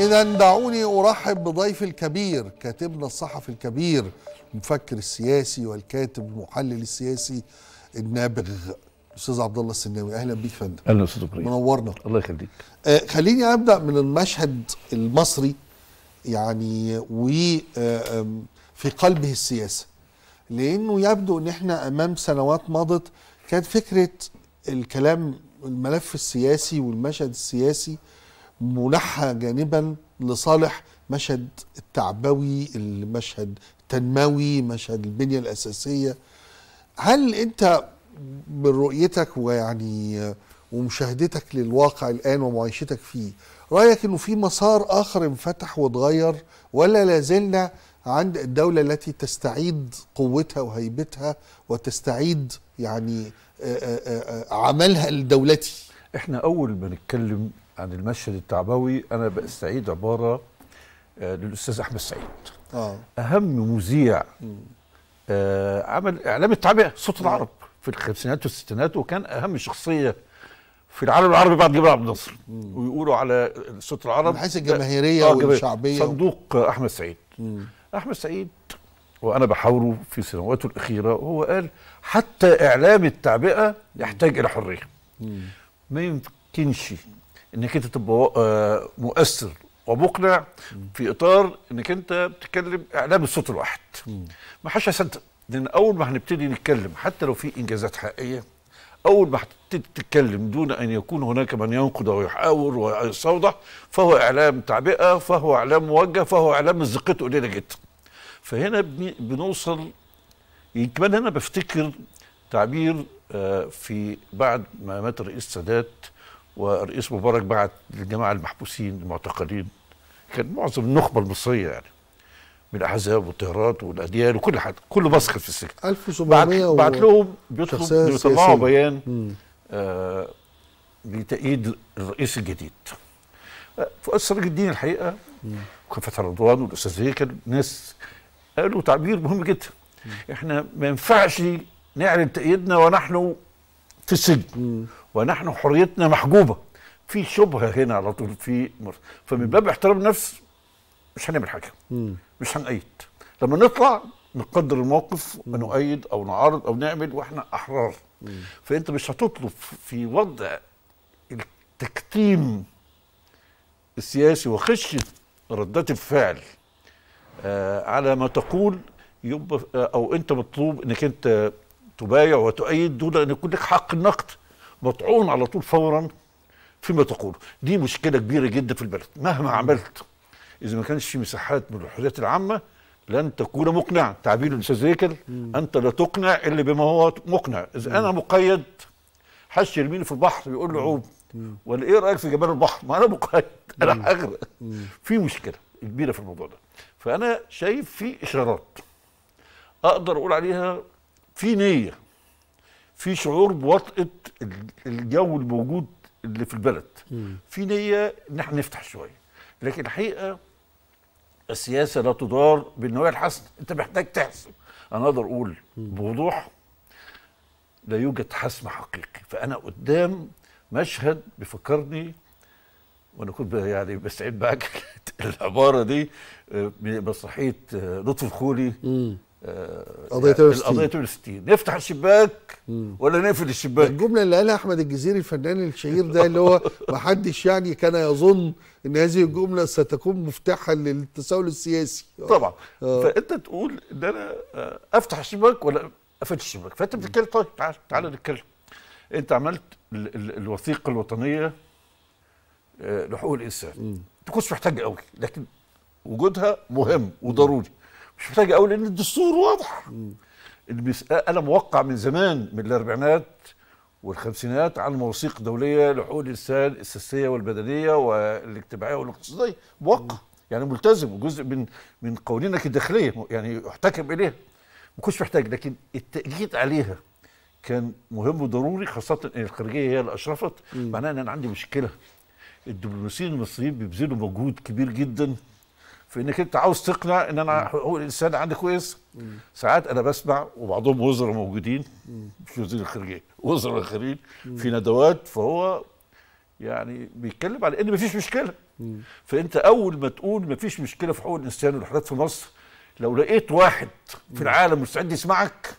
إذا دعوني أرحب بضيف الكبير كاتبنا الصحفي الكبير المفكر السياسي والكاتب المحلل السياسي النابغ أستاذ عبد الله السناوي اهلا بيك فندم اهلا استاذ ابراهيم منورنا الله يخليك آه خليني ابدا من المشهد المصري يعني وفي آه، قلبه السياسه لانه يبدو ان احنا امام سنوات مضت كانت فكره الكلام الملف السياسي والمشهد السياسي منحى جانبا لصالح مشهد التعبوي المشهد التنموي مشهد البنية الأساسية هل أنت من رؤيتك ويعني ومشاهدتك للواقع الآن ومعيشتك فيه رأيك أنه في مسار آخر انفتح واتغير ولا لازلنا عند الدولة التي تستعيد قوتها وهيبتها وتستعيد يعني عملها الدولتي احنا اول ما نتكلم عن المشهد التعبوي انا بستعيد عباره آه، للاستاذ احمد سعيد آه. اهم مذيع آه عمل اعلام التعبئه صوت العرب في الخمسينات والستينات وكان اهم شخصيه في العالم العربي بعد جبل عبد الناصر ويقولوا على صوت العرب من حيث الجماهيريه آه والشعبيه صندوق و... احمد سعيد مم. احمد سعيد وانا بحاوره في سنواته الاخيره هو قال حتى اعلام التعبئه يحتاج الى حريه ما يمكنش انك انت تبقى آه، مؤثر ومقنع في اطار انك انت بتتكلم اعلام الصوت الواحد ما حدش هيصدق لان اول ما هنبتدي نتكلم حتى لو في انجازات حقيقيه اول ما هتبتدي تتكلم دون ان يكون هناك من ينقد ويحاور ويستوضح فهو اعلام تعبئه فهو اعلام موجه فهو اعلام مزقته قليله جدا فهنا بنوصل كمان هنا بفتكر تعبير آه، في بعد ما مات الرئيس السادات والرئيس مبارك بعت للجماعه المحبوسين المعتقلين كان معظم النخبه المصريه يعني من الاحزاب والطيارات والاديان وكل حد كله مسخ في السجن 1700 بعت, بعت لهم بيطلبوا بيطلعوا بيان آه بتأييد الرئيس الجديد آه، فؤاد سراج الدين الحقيقه وكان رضوان والاستاذ هيكل ناس قالوا تعبير مهم جدا احنا ما ينفعش نعلن تأييدنا ونحن في السجن مم. ونحن حريتنا محجوبه في شبهه هنا على طول في مر... فمن باب احترام النفس مش هنعمل حاجه مش هنأيد لما نطلع نقدر الموقف ونؤيد او نعارض او نعمل واحنا احرار فانت مش هتطلب في وضع التكتيم السياسي وخشيه ردات الفعل آه على ما تقول يبقى آه، او انت مطلوب انك انت تبايع وتؤيد دون ان يكون لك حق النقد مطعون على طول فورا فيما تقول دي مشكله كبيره جدا في البلد مهما عملت اذا ما كانش في مساحات من الحريات العامه لن تكون مقنعا تعبير الاستاذ هيكل انت لا تقنع الا بما هو مقنع اذا انا مقيد حش يرميني في البحر يقول له عوم ولا ايه رايك في جبال البحر ما انا مقيد انا هغرق في مشكله كبيره في الموضوع ده فانا شايف في اشارات اقدر اقول عليها في نيه في شعور بوطئه الجو الموجود اللي في البلد في نيه ان احنا نفتح شويه لكن الحقيقه السياسه لا تدار بالنوايا الحسنه انت محتاج تحسم انا اقدر اقول بوضوح لا يوجد حسم حقيقي فانا قدام مشهد بيفكرني وانا كنت يعني بستعيد معاك العباره دي آه، مسرحيه آه، لطفي خولي آه، قضيه يعني القضيه 68 نفتح الشباك ولا نقفل الشباك الجمله اللي قالها احمد الجزيري الفنان الشهير ده اللي هو ما حدش يعني كان يظن ان هذه الجمله ستكون مفتاحا للتساؤل السياسي طبعا آه. فانت تقول ان انا آه، افتح الشباك ولا أقفل الشباك فانت بتتكلم طيب تعال تعال نتكلم انت عملت ال ال الوثيقه الوطنيه لحقوق الانسان ما محتاجة محتاج قوي لكن وجودها مهم وضروري مش محتاج اقول ان الدستور واضح آه، انا موقع من زمان من الاربعينات والخمسينات عن مواثيق دوليه لحقوق الانسان السياسيه والبدنيه والاجتماعيه والاقتصاديه موقع يعني ملتزم وجزء من من قوانينك الداخليه يعني يحتكم اليها ما كنتش محتاج لكن التاكيد عليها كان مهم وضروري خاصه ان الخارجيه هي اللي اشرفت معناها ان انا عندي مشكله الدبلوماسيين المصريين بيبذلوا مجهود كبير جدا في انك انت عاوز تقنع ان انا حقوق الانسان عندي كويس ساعات انا بسمع وبعضهم وزراء موجودين مش وزير الخارجيه وزراء اخرين في ندوات فهو يعني بيتكلم على ان مفيش مشكله فانت اول ما تقول مفيش مشكله في حقوق الانسان والحريات في مصر لو لقيت واحد في العالم مستعد يسمعك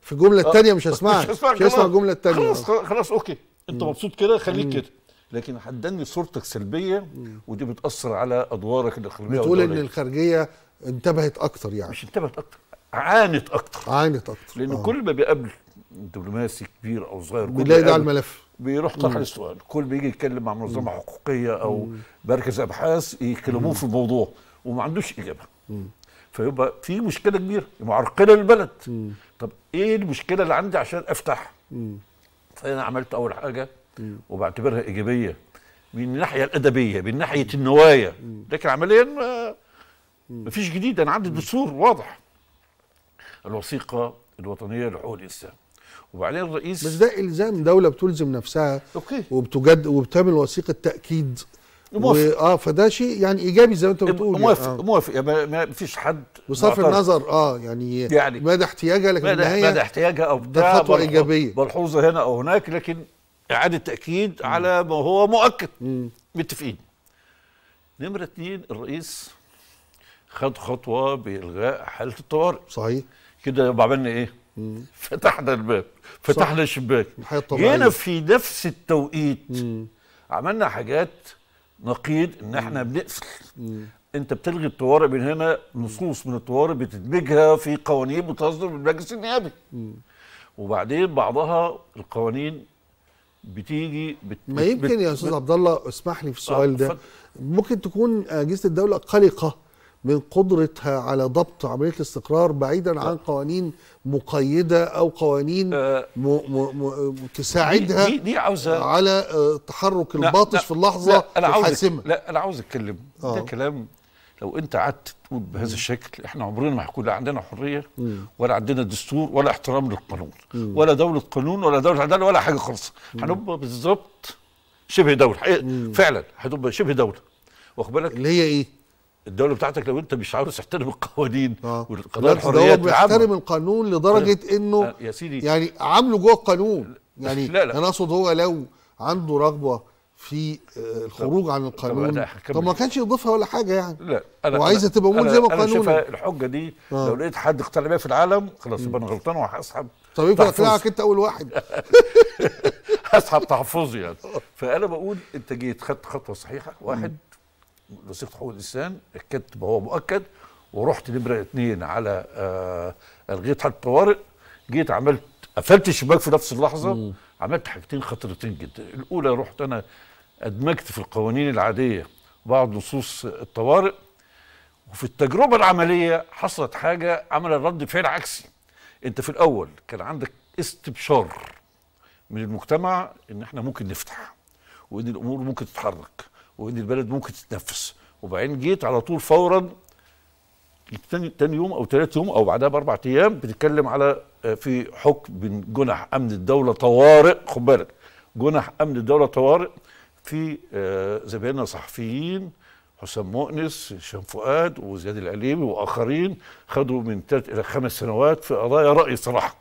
في الجمله الثانيه آه، مش هسمعك مش هسمع الجمله الثانيه خلاص خلاص اوكي انت مبسوط كده خليك كده لكن هتدني صورتك سلبيه ودي بتاثر على ادوارك الاخرانيه بتقول ان الخارجيه انتبهت اكتر يعني مش انتبهت اكتر عانت اكتر عانت اكتر لان آه. كل ما بيقابل دبلوماسي كبير او صغير بيلاقي ده على الملف بيروح طرح السؤال كل بيجي يتكلم مع منظمه حقوقيه او مركز ابحاث يكلموه في الموضوع وما عندوش اجابه مم. فيبقى في مشكله كبيره معرقله للبلد مم. طب ايه المشكله اللي عندي عشان افتح مم. فانا عملت اول حاجه وبعتبرها ايجابيه من الناحيه الادبيه من ناحيه النوايا لكن عمليا آه، ما فيش جديد انا عندي دستور واضح الوثيقه الوطنيه لحقوق الانسان وبعدين الرئيس بس ده الزام دوله بتلزم نفسها اوكي وبتجد وبتعمل وثيقه تاكيد موافق اه فده شيء يعني ايجابي زي ما انت بتقول يعني. آه. موافق يعني. آه. موافق ما فيش حد بصرف النظر اه يعني, يعني مدى احتياجها لكن مدى, مدى احتياجها او بتاع ده خطوه ايجابيه ملحوظه هنا او هناك لكن اعاده تاكيد مم. على ما هو مؤكد متفقين نمره اثنين الرئيس خد خطوه بالغاء حاله الطوارئ صحيح كده يبقى عملنا ايه؟ مم. فتحنا الباب فتحنا الشباك هنا في نفس التوقيت مم. عملنا حاجات نقيض ان احنا بنقفل انت بتلغي الطوارئ من هنا نصوص من الطوارئ بتدمجها في قوانين بتصدر من المجلس النيابي وبعدين بعضها القوانين بتيجي بت ما يمكن يا استاذ عبد الله اسمح لي في السؤال آه، ده ممكن تكون اجهزه الدوله قلقه من قدرتها على ضبط عمليه الاستقرار بعيدا عن آه. قوانين مقيده او قوانين أه م م م تساعدها دي دي عاوزة على آه، تحرك الباطش في اللحظه لا أنا الحاسمه لا انا عاوز اتكلم ده كلام لو انت قعدت تقول بهذا الشكل احنا عمرنا ما هيكون لا عندنا حريه ولا عندنا دستور ولا احترام للقانون ولا دوله قانون ولا دوله عداله ولا حاجه خالص هنبقى بالظبط شبه دوله فعلا هتبقى شبه دوله واخد بالك اللي هي ايه؟ الدولة بتاعتك لو انت مش عاوز تحترم القوانين آه. والقضايا الحرية هو بيحترم القانون لدرجة طيب. انه آه، يا سيدي يعني عامله جوه القانون يعني لا لا. انا اقصد هو لو عنده رغبة في آه، الخروج عن القانون طب ما كانش يضيفها ولا حاجه يعني لا انا وعايزه تبقى موجوده زي ما القانون انا الحجه دي آه. لو لقيت حد اقتنع بيها في العالم خلاص يبقى انا غلطان وهسحب طب يمكن اقنعك انت اول واحد هسحب تحفظي يعني فانا بقول انت جيت خدت خطوه صحيحه واحد وثيقه حقوق الانسان اكدت هو مؤكد ورحت نمره اثنين على آه الغيت حاله الطوارئ جيت عملت قفلت الشباك في نفس اللحظه مم. عملت حاجتين خطرتين جدا الاولى رحت انا أدمجت في القوانين العادية بعض نصوص الطوارئ وفي التجربة العملية حصلت حاجة عملت رد فعل عكسي أنت في الأول كان عندك استبشار من المجتمع إن إحنا ممكن نفتح وإن الأمور ممكن تتحرك وإن البلد ممكن تتنفس وبعدين جيت على طول فورا تاني, تاني يوم او ثالث يوم او بعدها باربع ايام بتتكلم على آه، في حكم من جنح امن الدوله طوارئ خد بالك جنح امن الدوله طوارئ في آه، زبائننا صحفيين حسام مؤنس هشام فؤاد وزياد العليمي واخرين خدوا من ثلاث الى خمس سنوات في قضايا راي صراحه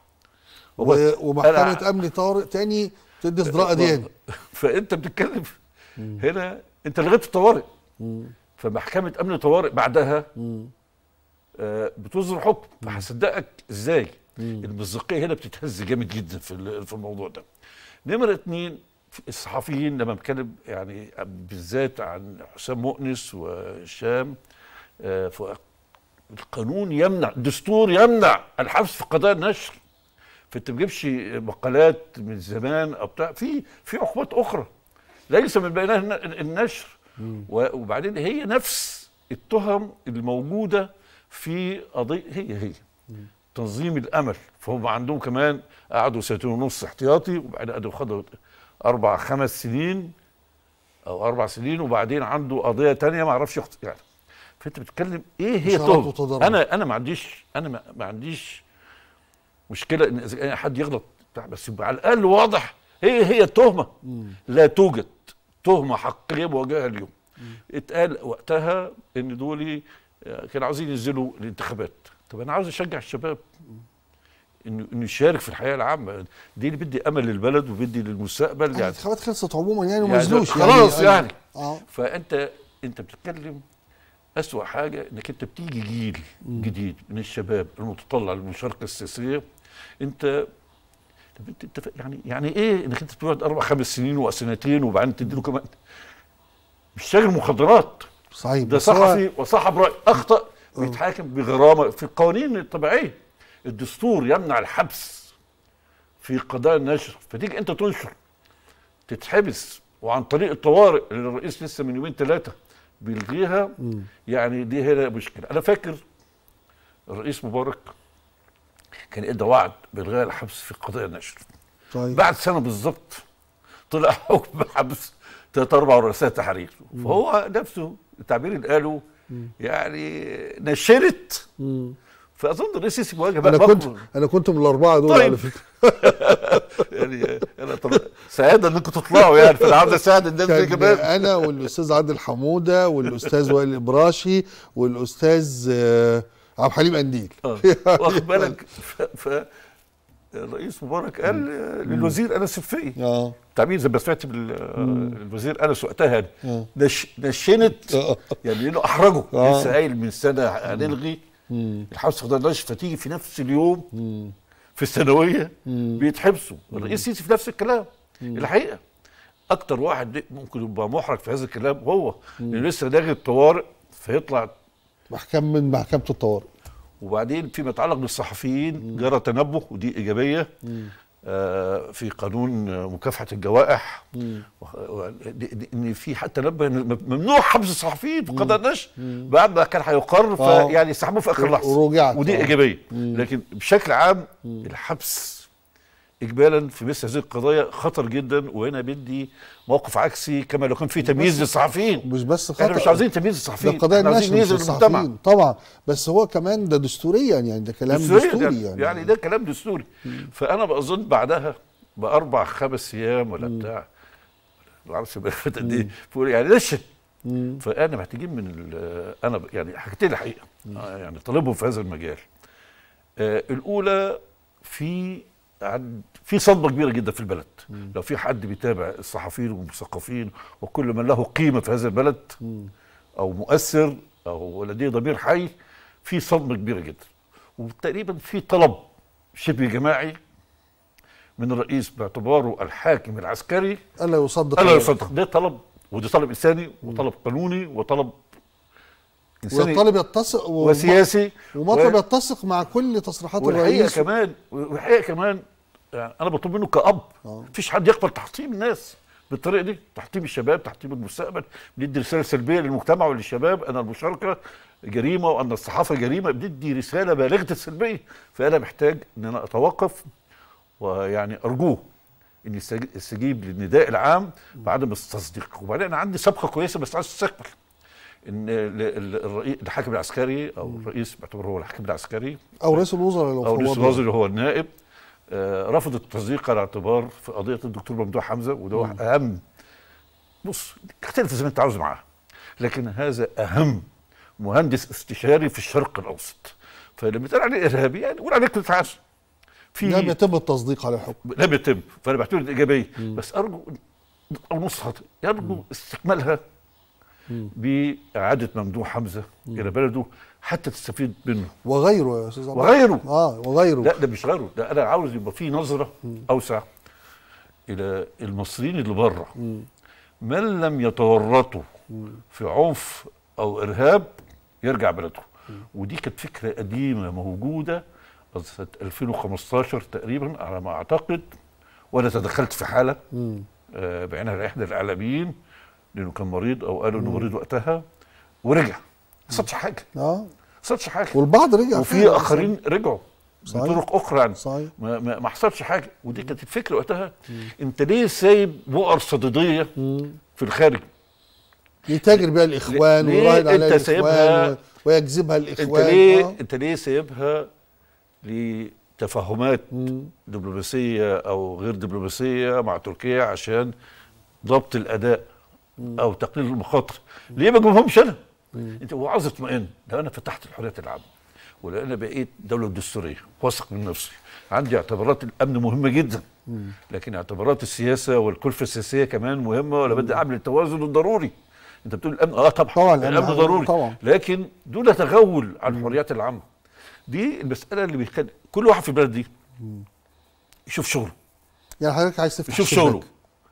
ومحكمه امن طارق تاني تدي اصدراء اديان فانت بتتكلم هنا انت لغيت الطوارئ فمحكمه امن طوارئ بعدها آه، بتصدر حكم فهصدقك ازاي المصداقيه هنا بتتهز جامد جدا في في الموضوع ده نمره اتنين الصحفيين لما بتكلم يعني بالذات عن حسام مؤنس وهشام آه، القانون يمنع الدستور يمنع الحبس في قضايا النشر فانت ما بتجيبش مقالات من زمان او بتاع في في عقوبات اخرى ليس من بينها النشر وبعدين هي نفس التهم الموجوده في قضيه هي هي تنظيم الامل فهم عندهم كمان قعدوا سنتين ونص احتياطي وبعدين قعدوا خدوا اربع خمس سنين او اربع سنين وبعدين عنده قضيه تانية ما اعرفش يعني فانت بتتكلم ايه هي تهمه انا انا ما عنديش انا ما عنديش مشكله ان اذا حد يغلط بس يبقى على الاقل واضح ايه هي التهمه لا توجد تهمه حقيقيه بواجهها اليوم اتقال وقتها ان دول آه، كانوا عاوزين ينزلوا الانتخابات طب انا عاوز اشجع الشباب انه انه يشارك في الحياه العامه دي اللي بدي امل للبلد وبدي للمستقبل يعني, يعني الانتخابات خلصت عموما يعني ومزلوش يعني خلاص يعني, يعني, يعني. آه. فانت انت بتتكلم اسوء حاجة انك انت بتيجي جيل جديد من الشباب المتطلع للمشاركة السياسية انت طب انت يعني يعني ايه انك انت تقعد اربع خمس سنين وسنتين وبعدين تديله كمان مش مخدرات صحيح ده صحفي وصاحب راي اخطا بيتحاكم بغرامه في القوانين الطبيعيه الدستور يمنع الحبس في قضايا النشر فتيجي انت تنشر تتحبس وعن طريق الطوارئ اللي الرئيس لسه من يومين ثلاثه بيلغيها يعني دي هنا مشكله انا فاكر الرئيس مبارك كان ادى وعد بالغاء الحبس في قضايا النشر طيب. بعد سنه بالظبط طلع حكم حبس ثلاث اربع رؤساء تحرير فهو نفسه التعبير اللي قاله يعني نشرت مم. فاظن الرئيس السيسي مواجهه بقى انا كنت انا كنت من الاربعه دول طيب. على فكره يعني انا طب سعيد انكم تطلعوا يعني فانا العرض اساعد الناس دي كمان انا والاستاذ عادل حموده والاستاذ وائل الابراشي والاستاذ آه، عبد الحليم قنديل آه. يعني واخد بالك الرئيس مبارك قال مم. آه، للوزير انس الفقي اه تعبير زي ما سمعت الوزير انس وقتها يعني. نش نشنت يعني انه احرجه لسه قايل من سنه هنلغي الحبس دار فتيجي في نفس اليوم مم. في الثانويه بيتحبسوا الرئيس السيسي في نفس الكلام مم. الحقيقه اكتر واحد ممكن يبقى محرج في هذا الكلام هو اللي لسه داخل الطوارئ فيطلع محكم من محكمه الطوارئ وبعدين فيما يتعلق بالصحفيين جرى تنبه ودي ايجابيه مم. آه، في قانون مكافحه الجوائح ان في حتى نبه ممنوع حبس الصحفيين في قضاء النشر بعد ما كان هيقر فيعني سحبوه في اخر لحظه ورجعت ودي ايجابيه لكن بشكل عام الحبس اجمالا في مثل هذه القضايا خطر جدا وهنا بدي موقف عكسي كما لو كان في تمييز للصحفيين مش بس خطر احنا مش عاوزين تمييز للصحفيين القضايا الناشئه ناشئه للصحفيين طبعا بس هو كمان ده دستوريا يعني ده كلام دستوري, دستوري يعني. يعني, يعني ده كلام دستوري فانا بظن بعدها باربع خمس ايام ولا بتاع ما اعرفش قد ايه يعني نشت فانا محتاجين من انا يعني حاجتين الحقيقه آه، يعني طالبهم في هذا المجال آه، الاولى في عند في صدمه كبيره جدا في البلد مم. لو في حد بيتابع الصحفيين والمثقفين وكل من له قيمه في هذا البلد مم. او مؤثر او لديه ضمير حي في صدمه كبيره جدا وتقريبا في طلب شبه جماعي من الرئيس باعتباره الحاكم العسكري الا يصدق الا يصدق ده طلب وده طلب انساني وطلب قانوني وطلب والطالب يتسق وسياسي ومطلب و... يتسق مع كل تصريحات الرئيس والحقيقه كمان والحقيقه كمان يعني انا بطلب منه كاب آه. مفيش حد يقبل تحطيم الناس بالطريقه دي تحطيم الشباب تحطيم المستقبل بندي رساله سلبيه للمجتمع وللشباب ان المشاركه جريمه وان الصحافه جريمه بندي رساله بالغه السلبيه فانا محتاج ان انا اتوقف ويعني ارجوه ان يستجيب للنداء العام بعدم التصديق وبعدين انا عندي سابقه كويسه بس عايز استقبل ان الرئيس الحاكم العسكري او الرئيس بعتبره هو الحاكم العسكري او رئيس الوزراء لو او رئيس الوزراء اللي هو النائب آه، رفضت التصديق على اعتبار في قضيه الدكتور ممدوح حمزه وده مم. اهم بص اختلف زي ما انت عاوز معاه لكن هذا اهم مهندس استشاري في الشرق الاوسط فلما يتقال عليه ارهابي يعني قول عليه قتله في لم يتم التصديق على الحكم لم يتم فانا بعتبر ايجابيه بس ارجو او نصها يرجو استكمالها بإعادة ممدوح حمزة إلى بلده حتى تستفيد منه وغيره يا أستاذ وغيره آه وغيره لا ده مش غيره ده أنا عاوز يبقى في نظرة أوسع إلى المصريين اللي بره من لم يتورطوا في عنف أو إرهاب يرجع بلده ودي كانت فكرة قديمة موجودة سنة 2015 تقريبا على ما أعتقد وأنا تدخلت في حالة آه، بعينها لإحدى الإعلاميين لانه كان مريض او قالوا انه مريض وقتها ورجع ما حصلش حاجه اه ما حصلش حاجه والبعض رجع وفي اخرين صحيح. رجعوا صحيح. بطرق اخرى يعني صحيح. ما, ما حصلش حاجه ودي كانت الفكره وقتها مم. انت ليه سايب بؤر صديديه في الخارج يتاجر بيها الاخوان ويراهن عليها الاخوان ويجذبها الاخوان انت ليه آه. انت ليه سايبها لتفاهمات دبلوماسيه او غير دبلوماسيه مع تركيا عشان ضبط الاداء او تقليل المخاطر ليه ما اجيبهمش انا؟ انت هو عاوز اطمئن لو انا فتحت الحريات العامه ولان انا بقيت دوله دستوريه واثق من نفسي عندي اعتبارات الامن مهمه جدا لكن اعتبارات السياسه والكلفه السياسيه كمان مهمه ولا بدي اعمل التوازن الضروري انت بتقول الامن اه طبعا الامن ضروري طبعا. لكن دون تغول عن الحريات العامه دي المساله اللي بيخلي كل واحد في البلد دي يشوف شغله يعني حضرتك عايز تفتح يشوف شغله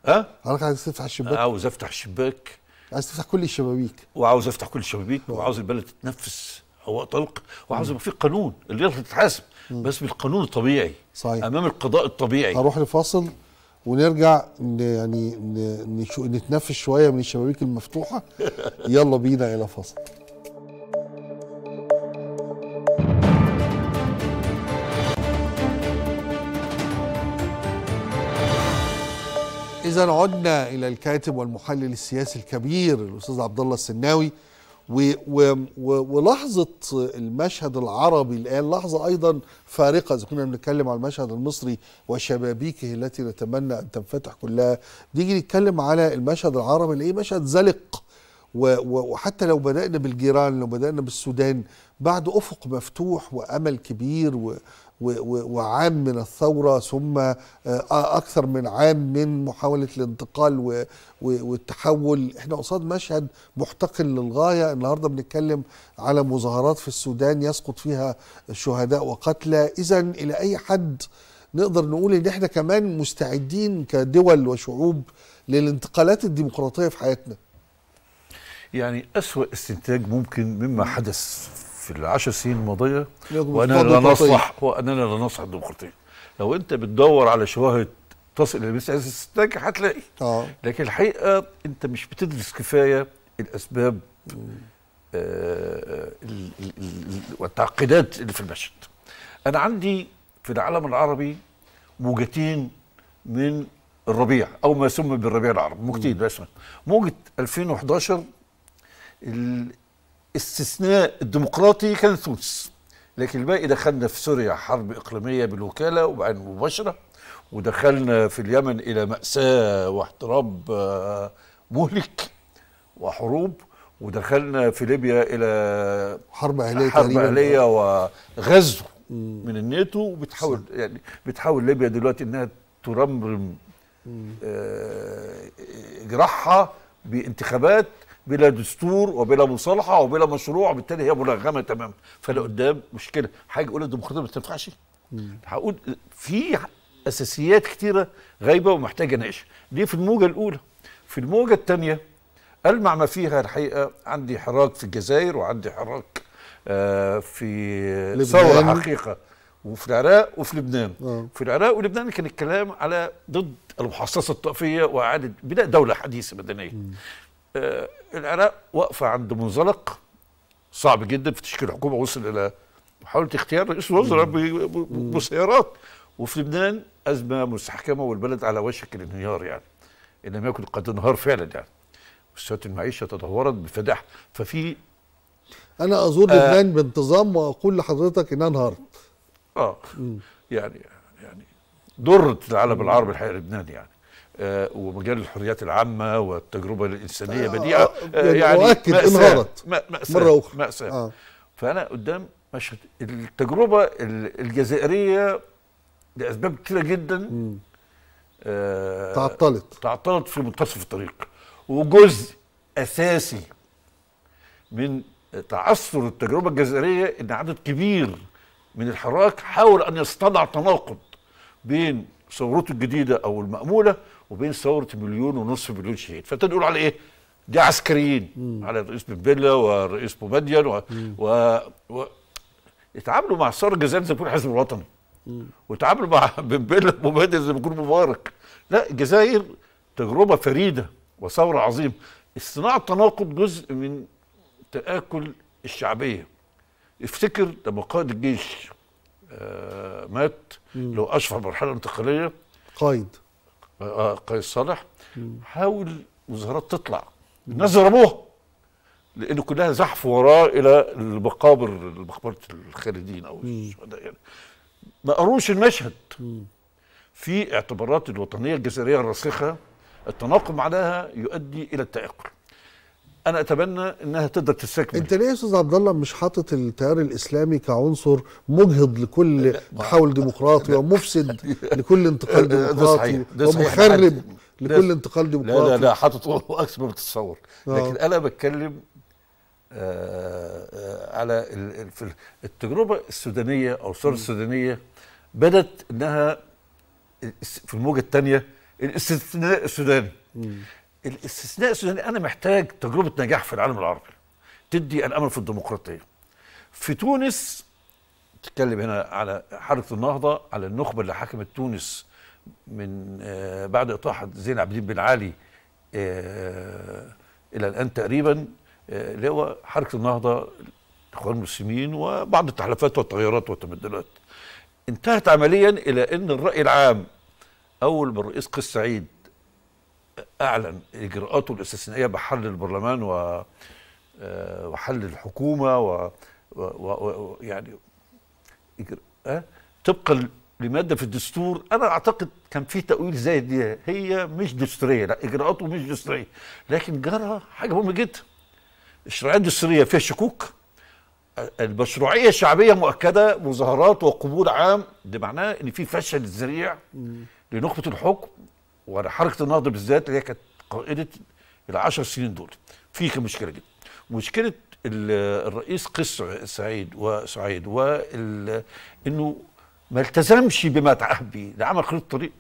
اه حضرتك عايز تفتح الشباك عاوز افتح الشباك عايز تفتح كل الشبابيك وعاوز افتح كل الشبابيك وعاوز البلد تتنفس هواء طلق وعاوز يبقى في قانون الرياضه تتحاسب بس بالقانون الطبيعي صحيح امام القضاء الطبيعي هروح لفاصل ونرجع يعني نتنفس شويه من الشبابيك المفتوحه يلا بينا الى فاصل إذا عدنا إلى الكاتب والمحلل السياسي الكبير الأستاذ عبد الله السناوي و و ولحظة المشهد العربي الآن لحظة أيضا فارقة إذا كنا بنتكلم على المشهد المصري وشبابيكه التي نتمنى أن تنفتح كلها نيجي نتكلم على المشهد العربي اللي مشهد زلق وحتى لو بدأنا بالجيران لو بدأنا بالسودان بعد أفق مفتوح وأمل كبير وعام من الثورة ثم آه، أكثر من عام من محاولة الانتقال والتحول احنا قصاد مشهد محتقل للغاية النهاردة بنتكلم على مظاهرات في السودان يسقط فيها شهداء وقتلى إذا إلى أي حد نقدر نقول إن احنا كمان مستعدين كدول وشعوب للانتقالات الديمقراطية في حياتنا يعني أسوأ استنتاج ممكن مما حدث في العشر سنين الماضيه واننا لا نصلح واننا لا نصلح الديمقراطيه لو انت بتدور على شواهد تصل الى مثل هذه هتلاقي آه. لكن الحقيقه انت مش بتدرس كفايه الاسباب آه والتعقيدات اللي في المشهد انا عندي في العالم العربي موجتين من الربيع او ما يسمى بالربيع العربي موجتين بس موجه 2011 استثناء الديمقراطي كان تونس لكن الباقي دخلنا في سوريا حرب إقليمية بالوكالة وبعين مباشرة ودخلنا في اليمن إلى مأساة واحتراب آه، مهلك وحروب ودخلنا في ليبيا إلى حرب أهلية حرب أهلية وغزو من الناتو وبتحاول يعني بتحاول ليبيا دلوقتي إنها ترمرم آه، جراحها بانتخابات بلا دستور وبلا مصالحه وبلا مشروع وبالتالي هي ملغمه تماما فلقدام مشكله حاجه اقول الديمقراطيه ما تنفعش هقول في اساسيات كتيره غايبه ومحتاجه نقاش دي في الموجه الاولى في الموجه الثانيه المع ما فيها الحقيقه عندي حراك في الجزائر وعندي حراك آه في ثوره حقيقه وفي العراق وفي لبنان أوه. في العراق ولبنان كان الكلام على ضد المحصصه الطائفيه واعاده بناء دوله حديثه مدنيه آه، العراق واقفه عند منزلق صعب جدا في تشكيل حكومه وصل الى محاوله اختيار رئيس وزراء بسيارات وفي لبنان ازمه مستحكمه والبلد على وشك الانهيار يعني ان لم يكن قد انهار فعلا يعني مستويات المعيشه تدهورت بفدح ففي انا ازور آه لبنان بانتظام واقول لحضرتك انها انهارت اه يعني يعني ضرت العالم العربي الحقيقه لبنان يعني آه، ومجال الحريات العامه والتجربه الانسانيه آه، بديعه آه، يعني, يعني مؤكد مأساة مره اخرى مأساة آه. فانا قدام مشهد التجربه الجزائريه لاسباب كتيره جدا آه تعطلت تعطلت في منتصف الطريق وجزء اساسي من تعثر التجربه الجزائريه ان عدد كبير من الحراك حاول ان يصطنع تناقض بين ثورته الجديده او الماموله وبين ثوره مليون ونصف مليون شهيد فابتدوا على ايه؟ دي عسكريين مم. على الرئيس بن والرئيس بومدين و... و... و... اتعاملوا مع الثوره الجزائريه زي ما يكون حزب الوطني وتعاملوا مع بن بيلا مبدل زي ما يكون مبارك لا الجزائر تجربه فريده وثوره عظيمه الصناعه التناقض جزء من تاكل الشعبيه افتكر لما قائد الجيش آه مات لو اشرف المرحله الانتقاليه قائد قيس آه، آه، صالح حاول مظاهرات تطلع الناس ضربوها لان كلها زحف وراه الى المقابر مقبره الخالدين او الشهداء يعني ما قروش المشهد في اعتبارات الوطنيه الجزائريه الراسخه التناقم عليها يؤدي الى التاقلم انا اتمنى انها تقدر تستكمل انت ليه يا استاذ عبد الله مش حاطط التيار الاسلامي كعنصر مجهض لكل تحول ديمقراطي ومفسد لكل انتقال ديمقراطي ومخرب لكل انتقال ديمقراطي لا لا لا حاطط اكثر ما بتتصور آه. لكن انا بتكلم آه، آه، على التجربه السودانيه او الثوره السودانيه بدت انها في الموجه الثانيه الاستثناء السوداني الاستثناء السوداني انا محتاج تجربه نجاح في العالم العربي تدي الامل في الديمقراطيه في تونس تتكلم هنا على حركه النهضه على النخبه اللي حكمت تونس من آه، بعد اطاحه زين عبدين بن علي آه، الى الان تقريبا آه، اللي هو حركه النهضه الاخوان المسلمين وبعض التحالفات والتغيرات والتبدلات انتهت عمليا الى ان الراي العام اول بالرئيس قيس سعيد أعلن إجراءاته الاستثنائية بحل البرلمان و آه، وحل الحكومة و, و... و... يعني إجر... أه؟ طبقا لمادة في الدستور أنا أعتقد كان في تأويل زي دي هي مش دستورية لا إجراءاته مش دستورية لكن جرى حاجة مهمة جدا الشرعية الدستورية فيها شكوك المشروعية الشعبية مؤكدة مظاهرات وقبول عام ده معناه إن في فشل ذريع لنخبة الحكم وحركه النهضه بالذات اللي هي كانت قائده العشر سنين دول في مشكله جدا مشكله الرئيس قيس سعيد وسعيد وال انه ما التزمش بما تعهد به لا عمل خريطه طريق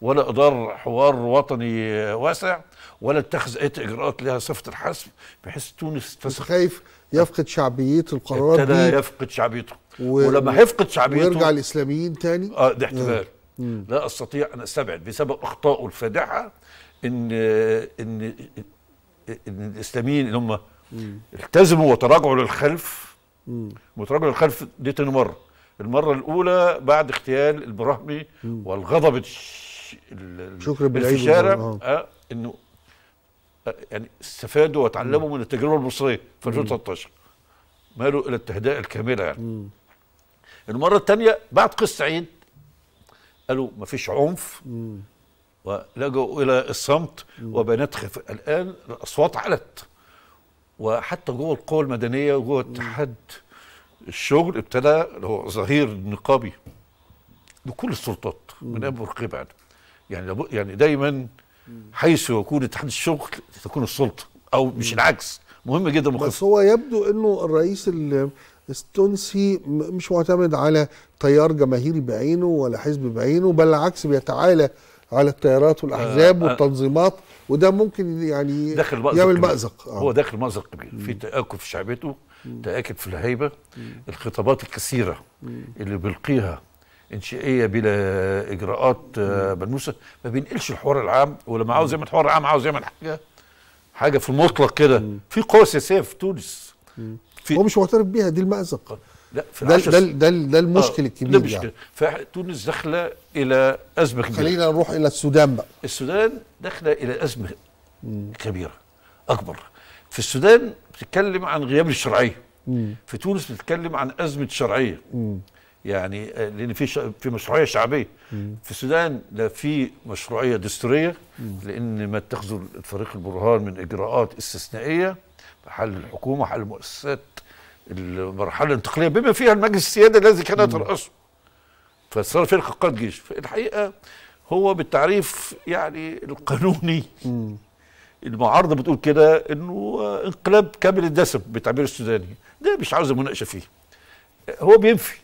ولا ادار حوار وطني واسع ولا اتخذ اي اجراءات لها صفه الحسم بحيث تونس تسخ خايف يفقد شعبيه القرارات ابتدى يفقد شعبيته و... ولما هيفقد شعبيته ويرجع الاسلاميين تاني اه ده احتمال يعني لا استطيع ان استبعد بسبب اخطائه الفادحه ان ان ان الاسلاميين اللي هم التزموا وتراجعوا للخلف وتراجعوا للخلف دي تاني مره المره الاولى بعد اغتيال البراهمي والغضب شكرا في الشارع آه انه آه، يعني استفادوا وتعلموا من التجربه المصريه في 2013 مالوا الى التهدئه الكامله يعني المره الثانيه بعد قصه عيد قالوا ما فيش عنف ولجوا الى الصمت وبنات خف... الان الاصوات علت وحتى جوه القوى المدنيه وجوه اتحاد الشغل ابتدى اللي هو ظهير النقابي بكل السلطات من ابو رقيب يعني يعني, يعني دايما حيث يكون اتحاد الشغل تكون السلطه او مش العكس مهم جدا بس هو يبدو انه الرئيس اللي التونسي مش معتمد على تيار جماهيري بعينه ولا حزب بعينه بل العكس بيتعالى على التيارات والاحزاب آه, آه. والتنظيمات وده ممكن يعني داخل مأزق يعمل مأزق آه. هو داخل مأزق كبير في تآكل في شعبته تآكل في الهيبة مم. الخطابات الكثيرة مم. اللي بيلقيها انشائيه بلا اجراءات آه، ملموسه ما بينقلش الحوار العام ولما عاوز يعمل حوار عام عاوز يعمل حاجه حاجه في المطلق كده في قوه سياسيه في تونس في هو مش معترف بيها دي المأزق لا في ده, ده, ده, ده المشكل آه الكبير ده مشكل يعني. فتونس داخله الى ازمه كبيره خلينا نروح الى السودان بقى السودان داخله الى ازمه كبيره اكبر في السودان بتتكلم عن غياب الشرعيه في تونس بتتكلم عن ازمه شرعيه يعني آه، لان في ش... في مشروعيه شعبيه مم. في السودان لا في مشروعيه دستوريه مم. لان ما اتخذوا الفريق البرهان من اجراءات استثنائيه حل الحكومه حل المؤسسات المرحله الانتقاليه بما فيها المجلس السيادي الذي كان يترأسه فصار فرقه قائد جيش في الحقيقه هو بالتعريف يعني القانوني المعارضه بتقول كده انه انقلاب كامل الدسم بالتعبير السوداني ده مش عاوز مناقشه فيه هو بينفي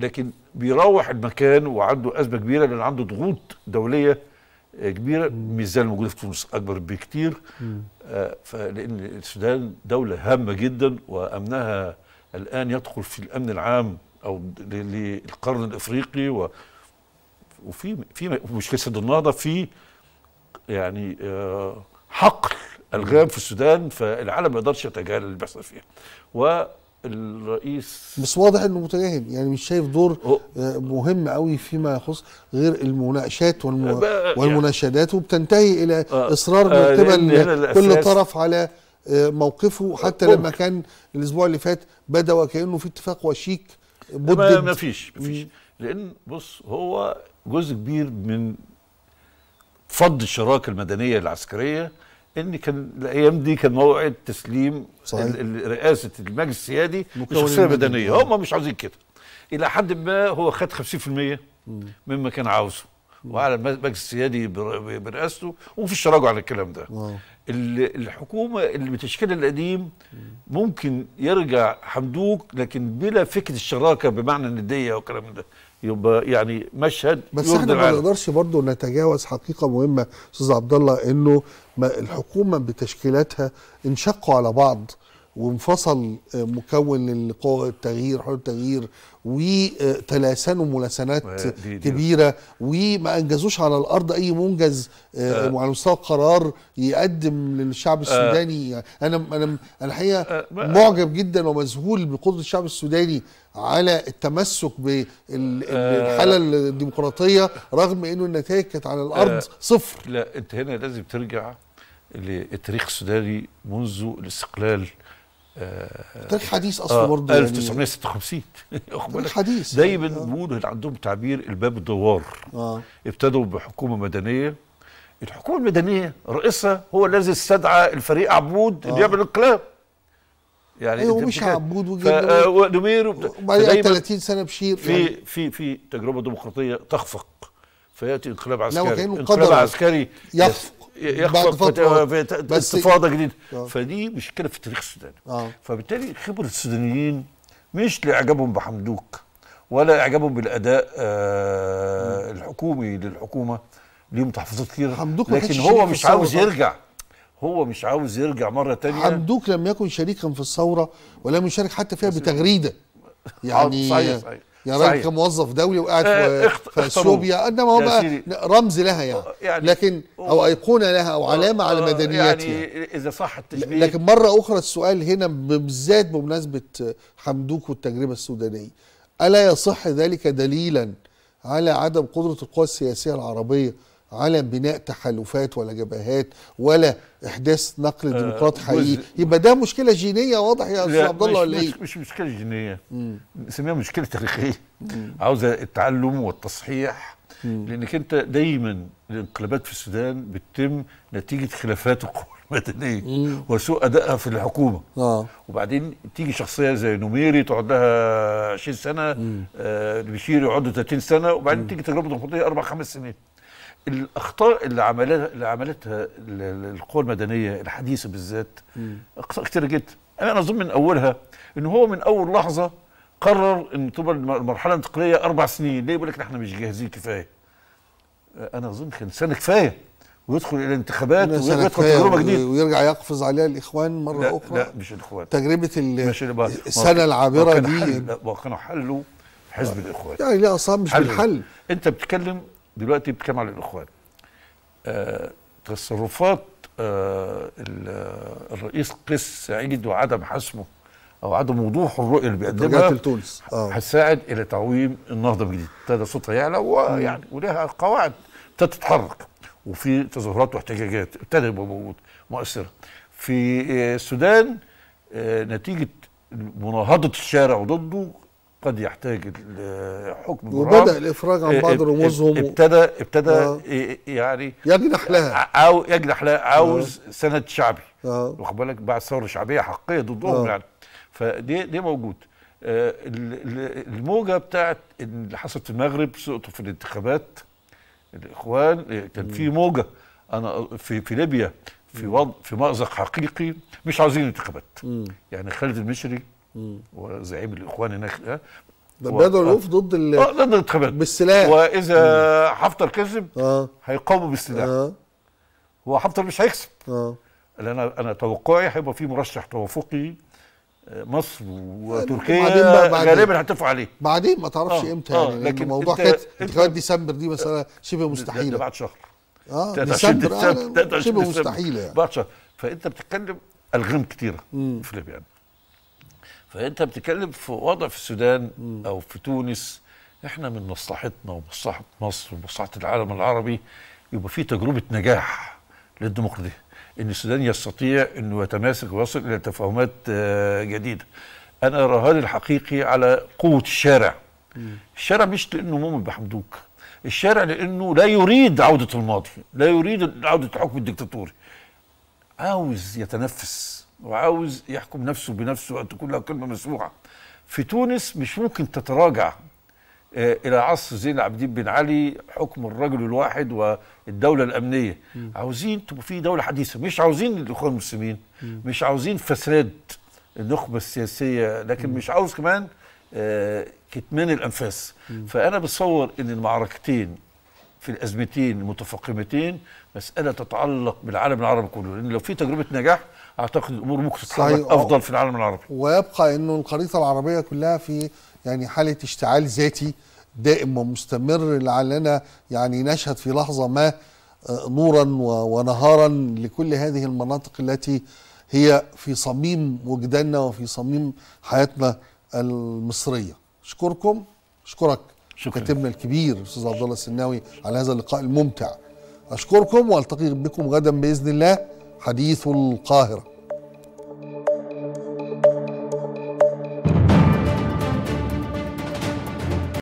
لكن بيروح المكان وعنده ازمه كبيره لان عنده ضغوط دوليه كبيره الميزان الموجوده في تونس اكبر بكتير آه، لان السودان دوله هامه جدا وامنها الان يدخل في الامن العام او للقرن الافريقي و وفي في مشكله سد النهضه في يعني آه، حقل الغام في السودان فالعالم ما يقدرش يتجاهل اللي بيحصل فيها و الرئيس بس واضح انه متجاهل يعني مش شايف دور آه، مهم قوي فيما يخص غير المناقشات والم... يعني والمناشدات وبتنتهي الى آه، اصرار من قبل كل طرف على آه، موقفه حتى ممكن. لما كان الاسبوع اللي فات بدا وكانه في اتفاق وشيك بدد ما فيش ما فيش لان بص هو جزء كبير من فض الشراكه المدنيه العسكريه ان كان الايام دي كان موعد تسليم رئاسه المجلس السيادي لشخصيه بدنيه هم مش عاوزين كده الى حد ما هو خد 50% مما كان عاوزه وعلى المجلس السيادي برئاسته ومفيش تراجع على الكلام ده الحكومه اللي بتشكيلها القديم ممكن يرجع حمدوك لكن بلا فكره الشراكه بمعنى النديه والكلام ده يبقى يعني مشهد بس احنا ما نقدرش برضه نتجاوز حقيقه مهمه استاذ عبد الله انه الحكومه بتشكيلاتها انشقوا على بعض وانفصل آه، مكون القوى التغيير حلول التغيير وتلاسنوا ملاسنات آه، كبيره وما انجزوش على الارض اي منجز أه, آه. وعلى مستوى قرار يقدم للشعب السوداني انا انا انا الحقيقه معجب جدا ومذهول بقدره الشعب السوداني على التمسك بالحاله الديمقراطيه رغم انه النتائج كانت على الارض صفر لا انت هنا لازم ترجع للتاريخ السوداني منذ الاستقلال تاريخ آه، حديث اصلا آه برضه 1956 واخد حديث دايما آه. بيقولوا عندهم تعبير الباب الدوار آه. ابتدوا بحكومه مدنيه الحكومه المدنيه رئيسها هو الذي استدعى الفريق عبود آه. اللي يعمل انقلاب يعني ايوه مش عبود آه، ونمير وبعدين 30 سنه بشير في يعني. في في تجربه ديمقراطيه تخفق فياتي انقلاب عسكري انقلاب عسكري يخفق يخبط استفاضه جديده آه. فدي مشكله في التاريخ السوداني آه. فبالتالي خبره السودانيين مش لاعجابهم بحمدوك ولا اعجابهم بالاداء آه الحكومي للحكومه ليهم تحفظات كتير لكن هو مش عاوز يرجع هو مش عاوز يرجع مره تانية حمدوك لم يكن شريكا في الثوره ولم يشارك حتى فيها بتغريده آه، يعني صحيح صحيح يا يعني راجل كان موظف دولي وقاعد آه، في, في اثيوبيا انما هو بقى رمز لها يعني, آه، يعني لكن او ايقونه لها او علامه على آه، مدنيتها يعني اذا صح التشبيه لكن مره اخرى السؤال هنا بالذات بمناسبه حمدوك والتجربه السودانيه الا يصح ذلك دليلا على عدم قدره القوى السياسيه العربيه على بناء تحالفات ولا جبهات ولا احداث نقل آه، ديمقراطي آه حقيقي يبقى ده مشكله جينيه واضح يا استاذ عبد الله ولا ايه؟ مش مشكله جينيه نسميها مشكله تاريخيه عاوزه التعلم والتصحيح مم. لانك انت دايما الانقلابات في السودان بتتم نتيجه خلافات القوى المدنيه وسوء ادائها في الحكومه آه. وبعدين تيجي شخصيه زي نميري تقعد لها 20 سنه آه بشير يقعد 30 سنه وبعدين مم. تيجي تجربه ديمقراطيه اربع خمس سنين الاخطاء اللي عملتها اللي عملتها القوى المدنيه الحديثه بالذات اخطاء كثيره جدا انا اظن من اولها ان هو من اول لحظه قرر ان تبقى المرحله الانتقاليه اربع سنين ليه يقول لك احنا مش جاهزين كفايه انا اظن كان سنه كفايه ويدخل الى انتخابات ويدخل تجربه جديده ويرجع يقفز عليها الاخوان مره لا اخرى لا مش الاخوان تجربه السنه العابره دي وكانوا حلوا حزب آه. الاخوان يعني لا اصلا مش بالحل انت بتتكلم دلوقتي بتكلم على الاخوان آه، تصرفات آه، الرئيس قس سعيد وعدم حسمه او عدم وضوح الرؤيه اللي بيقدمها لتونس آه. هتساعد الى تعويم النهضه من جديد ابتدى صوتها يعلى ويعني ولها قواعد ابتدت تتحرك وفي تظاهرات واحتجاجات ابتدى يبقى موجود مؤثره في السودان نتيجه مناهضه الشارع ضده قد يحتاج حكم وبدا الافراج عن بعض رموزهم ابتدى ابتدى آه. إيه- إيه- إيه يعني يجنح آه، لها او يجنح لها عاوز آه سند شعبي آه واخد بالك بعد الثوره الشعبيه حقيه ضدهم آه يعني فدي دي موجود آه الموجه بتاعت اللي حصلت في المغرب سقطوا في الانتخابات الاخوان كان في موجه انا في في ليبيا في وضع في مازق حقيقي مش عاوزين انتخابات يعني خالد المشري وزعيم الاخوان هناك ده بدر الوف آه. ضد ال اه ضد الانتخابات بالسلاح واذا حفتر كذب آه. هيقاوموا بالسلاح آه. هو حفتر مش هيكسب اه انا انا توقعي هيبقى في مرشح توافقي آه، مصر وتركيا غالبا هتفقوا عليه بعدين ما تعرفش آه. امتى آه، يعني آه. لكن موضوع كانت انتخابات ديسمبر دي مساله شبه مستحيله بعد شهر اه ديسمبر شبه مستحيله يعني بعد شهر فانت بتتكلم الغام كتيره في ليبيا يعني. فانت بتتكلم في وضع في السودان او في تونس احنا من مصلحتنا ومصلحه مصر ومصلحه العالم العربي يبقى في تجربه نجاح للديمقراطيه ان السودان يستطيع انه يتماسك ويصل الى تفاهمات آه، جديده انا رهاني الحقيقي على قوه الشارع الشارع مش لانه مؤمن بحمدوك الشارع لانه لا يريد عوده الماضي لا يريد عوده الحكم الدكتاتوري عاوز يتنفس وعاوز يحكم نفسه بنفسه أن تكون له كلمة مسموعة في تونس مش ممكن تتراجع آه، الى عصر زين العابدين بن علي حكم الرجل الواحد والدوله الامنيه م. عاوزين تبقى في دوله حديثه مش عاوزين الاخوان المسلمين م. مش عاوزين فساد النخبه السياسيه لكن م. مش عاوز كمان آه، كتمان الانفاس م. فانا بتصور ان المعركتين في الازمتين المتفاقمتين مساله تتعلق بالعالم العربي كله لان لو في تجربه نجاح اعتقد الامور ممكن تتحرك افضل في العالم العربي ويبقى انه الخريطه العربيه كلها في يعني حاله اشتعال ذاتي دائم ومستمر لعلنا يعني نشهد في لحظه ما آه، نورا ونهارا لكل هذه المناطق التي هي في صميم وجداننا وفي صميم حياتنا المصريه اشكركم اشكرك شكرا كاتبنا الكبير استاذ عبد الله السناوي على هذا اللقاء الممتع اشكركم والتقي بكم غدا باذن الله حديث القاهره